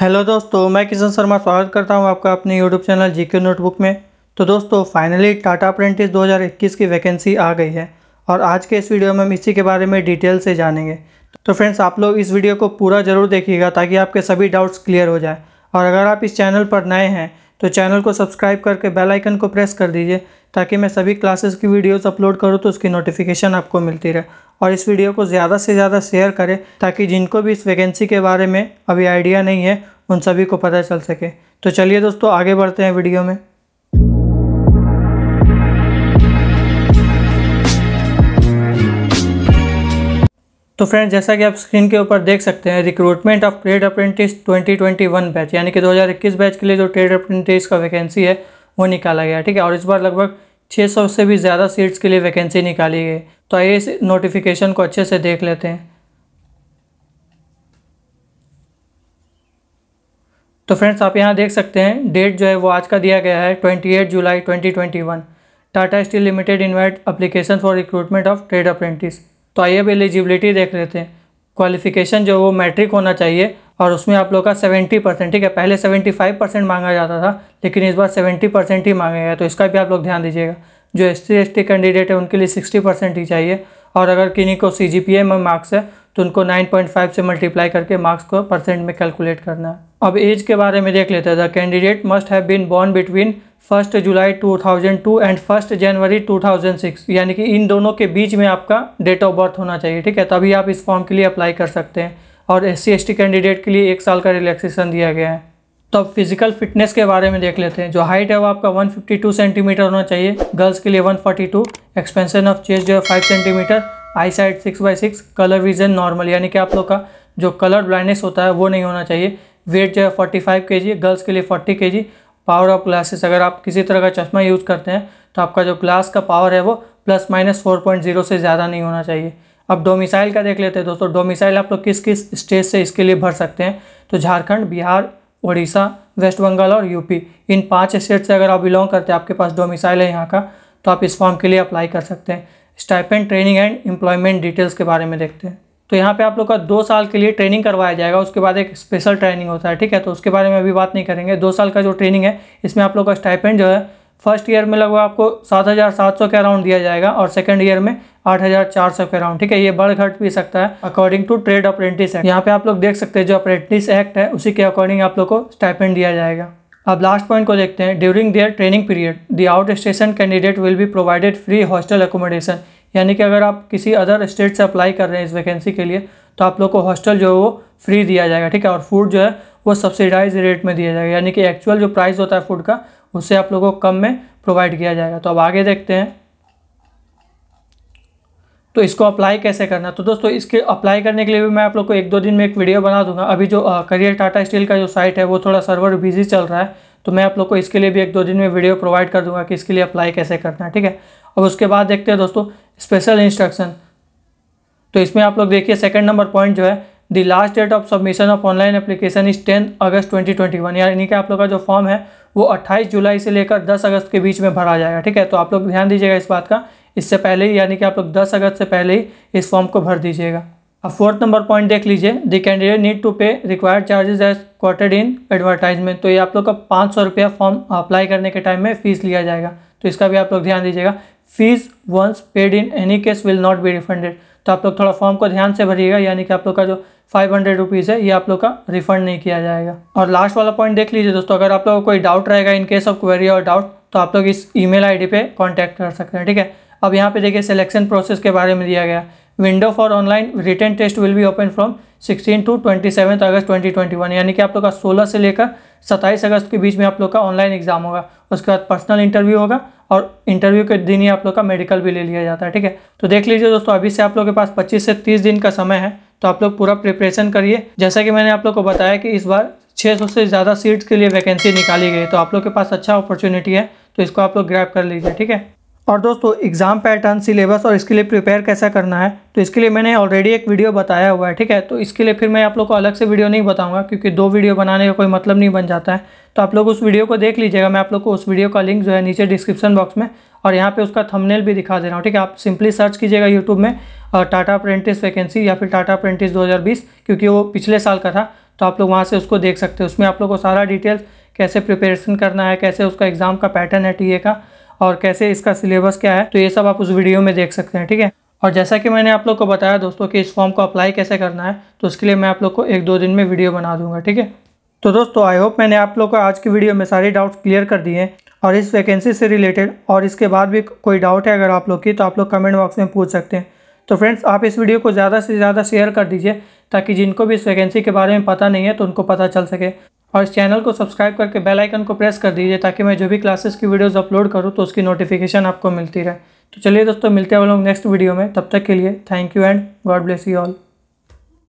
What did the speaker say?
hello दोस्तों मैं किशन शर्मा स्वागत करता हूं आपका अपने यूट्यूब चैनल जीके नोटबुक में तो दोस्तों फाइनली टाटा अप्रेंटिस 2021 की वैकेंसी आ गई है और आज के इस वीडियो में हम इसी के बारे में डिटेल से जानेंगे तो फ्रेंड्स आप लोग इस वीडियो को पूरा ज़रूर देखिएगा ताकि आपके सभी डाउट्स क्लियर हो जाए और अगर आप इस चैनल पर नए हैं तो चैनल को सब्सक्राइब करके बेल आइकन को प्रेस कर दीजिए ताकि मैं सभी क्लासेस की वीडियोस अपलोड करूँ तो उसकी नोटिफिकेशन आपको मिलती रहे और इस वीडियो को ज़्यादा से ज़्यादा शेयर करें ताकि जिनको भी इस वैकेंसी के बारे में अभी आइडिया नहीं है उन सभी को पता चल सके तो चलिए दोस्तों आगे बढ़ते हैं वीडियो में तो फ्रेंड्स जैसा कि आप स्क्रीन के ऊपर देख सकते हैं recruitment of trade apprentice 2021 batch यानी कि 2021 बैच के लिए जो ट्रेड अप्रेंटिस का वैकेंसी है वो निकाला गया ठीक है और इस बार लगभग 600 से भी ज़्यादा सीट्स के लिए वैकेंसी निकाली गई तो आइए इस नोटिफिकेशन को अच्छे से देख लेते हैं तो फ्रेंड्स आप यहाँ देख सकते हैं डेट जो है वो आज का दिया गया है twenty July twenty Tata steel limited invite application for recruitment of trade apprentice तो आइए अब एलिजिबिलिटी देख लेते हैं क्वालिफिकेशन जो वो मैट्रिक होना चाहिए और उसमें आप लोग का 70 परसेंट ठीक है पहले 75 परसेंट मांगा जाता था लेकिन इस बार 70 परसेंट ही मांगा गया तो इसका भी आप लोग ध्यान दीजिएगा जो एस सी कैंडिडेट है उनके लिए 60 परसेंट ही चाहिए और अगर किन्हीं को सी जी में मार्क्स है तो उनको 9.5 से मल्टीप्लाई करके मार्क्स को परसेंट में कैलकुलेट करना है अब एज के बारे में देख लेते हैं the candidate must have been born between first July 2002 and first January 2006 यानी कि इन दोनों के बीच में आपका डेट ऑफ बर्थ होना चाहिए ठीक है तभी आप इस फॉर्म के लिए अप्लाई कर सकते हैं और एस सी कैंडिडेट के लिए एक साल का रिलैक्सेशन दिया गया है तो अब फिजिकल फिटनेस के बारे में देख लेते हैं जो हाइट है वो आपका 152 सेंटीमीटर होना चाहिए गर्ल्स के लिए 142 एक्सपेंशन ऑफ चेस्ट जो है five centimetre eyesight six by six colour vision normal यानी कि आप लोग का जो कलर ब्लाइंडनेस होता है वो नहीं होना चाहिए वेट जो है 45 फाइव के जी गर्ल्स के लिए फोर्टी के जी पावर ऑफ ग्लासेस अगर आप किसी तरह का चश्मा यूज़ करते हैं तो आपका जो ग्लास का पावर है वो plus minus four point zero से ज़्यादा नहीं होना चाहिए अब डोमिसाइल का देख लेते हैं दोस्तों डोमिसाइल आप लोग किस किस स्टेट से इसके लिए भर सकते हैं तो झारखंड बिहार उड़ीसा वेस्ट बंगाल और यूपी इन पाँच स्टेट से अगर आप बिलोंग करते हैं आपके पास डोमिसाइल है यहाँ का तो आप इस फॉर्म के लिए अप्लाई कर सकते हैं stipend training and employment details के बारे में देखते हैं तो यहाँ पे आप लोग का दो साल के लिए ट्रेनिंग करवाया जाएगा उसके बाद एक स्पेशल ट्रेनिंग होता है ठीक है तो उसके बारे में अभी बात नहीं करेंगे दो साल का जो ट्रेनिंग है इसमें आप लोग का स्टाइपेंड जो है फर्स्ट ईयर में लगभग आपको सात हज़ार सात सौ के अराउंड दिया जाएगा और सेकंड ईयर में आठ हज़ार चार सौ के अराउंड ठीक है ये बढ़ घट भी सकता है according to trade apprentice act यहाँ पे आप लोग देख सकते हैं जो अप्रेंटिस एक्ट है उसी के अकॉर्डिंग आप लोग को स्टाइपेंड दिया जाएगा अब लास्ट पॉइंट को देखते हैं during their training period the outstation candidate will be provided free hostel accommodation यानी कि अगर आप किसी अदर स्टेट से अप्लाई कर रहे हैं इस वैकेंसी के लिए तो आप लोग को हॉस्टल जो है वो फ्री दिया जाएगा ठीक है और फूड जो है वो सब्सिडाइज रेट में दिया जाएगा यानी कि एक्चुअल जो प्राइस होता है फूड का उससे आप लोगों को कम में प्रोवाइड किया जाएगा तो अब आगे देखते हैं तो इसको अप्लाई कैसे करना तो दोस्तों इसके अप्लाई करने के लिए भी मैं आप लोग को एक दो दिन में एक वीडियो बना दूंगा अभी जो करियर टाटा स्टील का जो साइट है वो थोड़ा सर्वर बिजी चल रहा है तो मैं आप लोग को इसके लिए भी एक दो दिन में वीडियो प्रोवाइड कर दूंगा कि इसके लिए अप्लाई कैसे करना है ठीक है अब उसके बाद देखते हैं दोस्तों स्पेशल इंस्ट्रक्शन तो इसमें आप लोग देखिए सेकंड नंबर पॉइंट जो है the last date of submission of online application is tenth August 2021 यानी कि आप लोग का जो फॉर्म है वो 28 जुलाई से लेकर 10 अगस्त के बीच में भरा जाएगा ठीक है तो आप लोग ध्यान दीजिएगा इस बात का इससे पहले ही यानी कि आप लोग 10 अगस्त से पहले ही इस फॉर्म को भर दीजिएगा अब फोर्थ नंबर पॉइंट देख लीजिए the candidate need to pay required charges as quoted in advertisement तो ये आप लोग का पाँच सौ रुपया फॉर्म अप्लाई करने के टाइम में फीस लिया जाएगा तो इसका भी आप लोग ध्यान दीजिएगा fees once paid in any case will not be refunded तो आप लोग थोड़ा फॉर्म को ध्यान से भरिएगा यानी कि आप लोग का जो फाइव हंड्रेड रुपीज़ है ये आप लोग का रिफंड नहीं किया जाएगा और लास्ट वाला पॉइंट देख लीजिए दोस्तों अगर आप लोग को कोई डाउट रहेगा इन केस ऑफ क्वेरी और डाउट तो आप लोग इस ईमेल आईडी पे कांटेक्ट कर सकते हैं ठीक है अब यहाँ पे देखिए सिलेक्शन प्रोसेस के बारे में दिया गया window for online return test will be open from sixteen to 27 August one यानी कि आप लोग का सोलह से लेकर सत्ताईस अगस्त के बीच में आप लोग का ऑनलाइन एग्जाम होगा उसके बाद पर्सनल इंटरव्यू होगा और इंटरव्यू के दिन ही आप लोग का मेडिकल भी ले लिया जाता है ठीक है तो देख लीजिए दोस्तों अभी से आप लोग के पास पच्चीस से तीस दिन का समय है तो आप लोग पूरा प्रिपरेशन करिए जैसा कि मैंने आप लोग को बताया कि इस बार 600 से ज़्यादा सीट्स के लिए वैकेंसी निकाली गई तो आप लोग के पास अच्छा अपॉर्चुनिटी है तो इसको आप लोग ग्रैप कर लीजिए ठीक है और दोस्तों एग्ज़ाम पैटर्न सिलेबस और इसके लिए प्रिपेयर कैसा करना है तो इसके लिए मैंने ऑलरेडी एक वीडियो बताया हुआ है ठीक है तो इसके लिए फिर मैं आप लोग को अलग से वीडियो नहीं बताऊंगा क्योंकि दो वीडियो बनाने का कोई मतलब नहीं बन जाता है तो आप लोग उस वीडियो को देख लीजिएगा मैं आप लोग को उस वीडियो का लिंक जो है नीचे डिस्क्रिप्शन बॉक्स में और यहाँ पर उसका थमनेल भी दिखा दे रहा हूँ ठीक है आप सिंपली सर्च कीजिएगा यूट्यूब में टाटा अप्रेंटिस वैकेंसी या फिर टाटा अप्रेंटिस दो क्योंकि वो पिछले साल का था तो आप लोग वहाँ से उसको देख सकते हैं उसमें आप लोग को सारा डिटेल्स कैसे प्रिपेरेशन करना है कैसे उसका एग्ज़ाम का पैटर्न है टी का और कैसे इसका सिलेबस क्या है तो ये सब आप उस वीडियो में देख सकते हैं ठीक है और जैसा कि मैंने आप लोग को बताया दोस्तों कि इस फॉर्म को अप्लाई कैसे करना है तो उसके लिए मैं आप लोग को एक दो दिन में वीडियो बना दूंगा ठीक है तो दोस्तों आई होप मैंने आप लोग को आज की वीडियो में सारे डाउट्स क्लियर कर दिए हैं और इस वैकेंसी से रिलेटेड और इसके बाद भी कोई डाउट है अगर आप लोग की तो आप लोग कमेंट बॉक्स में पूछ सकते हैं तो फ्रेंड्स आप इस वीडियो को ज़्यादा से ज़्यादा शेयर कर दीजिए ताकि जिनको भी इस वैकेंसी के बारे में पता नहीं है तो उनको पता चल सके और इस चैनल को सब्सक्राइब करके बेल आइकन को प्रेस कर दीजिए ताकि मैं जो भी क्लासेस की वीडियोस अपलोड करूँ तो उसकी नोटिफिकेशन आपको मिलती रहे तो चलिए दोस्तों मिलते हैं हम लोग नेक्स्ट वीडियो में तब तक के लिए thank you and God bless you all